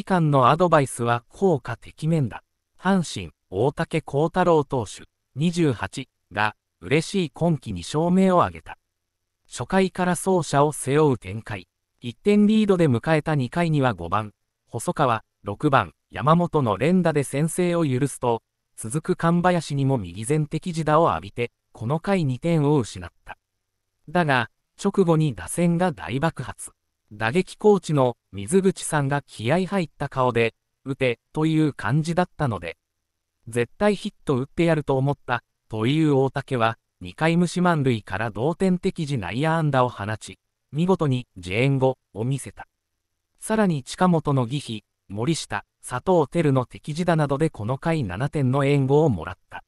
機関のアドバイスは効果的面だ。阪神、大竹幸太郎投手、28が、嬉しい今季に勝目を挙げた。初回から走者を背負う展開。1点リードで迎えた2回には5番、細川、6番、山本の連打で先制を許すと、続く神林にも右前的自打を浴びて、この回2点を失った。だが、直後に打線が大爆発。打撃コーチの水口さんが気合入った顔で、打てという感じだったので、絶対ヒット打ってやると思ったという大竹は、2回虫満塁から同点的時内野安打を放ち、見事にジェーン語を見せた。さらに近本の義比、森下、佐藤輝の敵地打などでこの回7点の援護をもらった。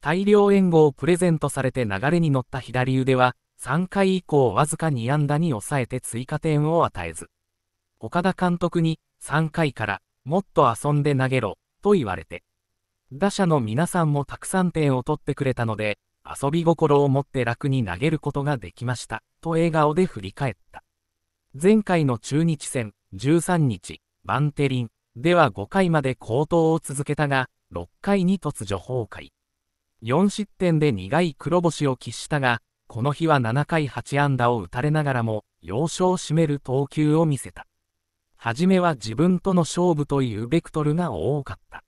大量援護をプレゼントされて流れに乗った左腕は、3回以降わずか2安打に抑えて追加点を与えず、岡田監督に3回からもっと遊んで投げろと言われて、打者の皆さんもたくさん点を取ってくれたので、遊び心を持って楽に投げることができました、と笑顔で振り返った。前回の中日戦、13日、バンテリンでは5回まで好投を続けたが、6回に突如崩壊。4失点で苦い黒星を喫したが、この日は7回8安打を打たれながらも、要所を締める投球を見せた。はじめは自分との勝負というベクトルが多かった。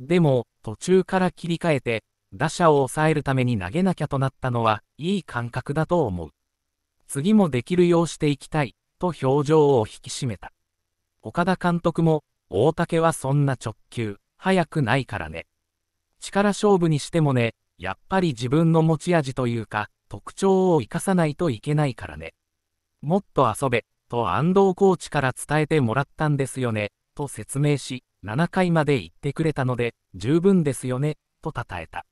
でも、途中から切り替えて、打者を抑えるために投げなきゃとなったのは、いい感覚だと思う。次もできるようしていきたい、と表情を引き締めた。岡田監督も、大竹はそんな直球、速くないからね。力勝負にしてもね、やっぱり自分の持ち味というか、特徴を生かさないといけないからね。もっと遊べ、と安藤コーチから伝えてもらったんですよね、と説明し、7回まで行ってくれたので、十分ですよね、と称えた。